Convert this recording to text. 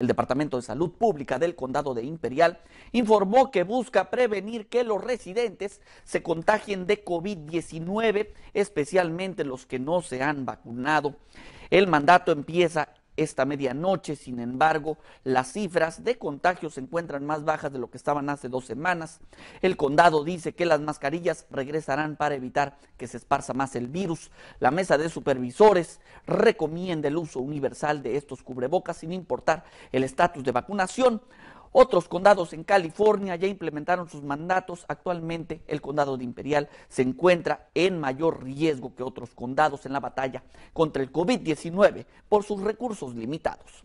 El Departamento de Salud Pública del Condado de Imperial informó que busca prevenir que los residentes se contagien de COVID-19, especialmente los que no se han vacunado. El mandato empieza esta medianoche. Sin embargo, las cifras de contagios se encuentran más bajas de lo que estaban hace dos semanas. El condado dice que las mascarillas regresarán para evitar que se esparza más el virus. La mesa de supervisores recomienda el uso universal de estos cubrebocas sin importar el estatus de vacunación. Otros condados en California ya implementaron sus mandatos. Actualmente el condado de Imperial se encuentra en mayor riesgo que otros condados en la batalla contra el COVID-19 por sus recursos limitados.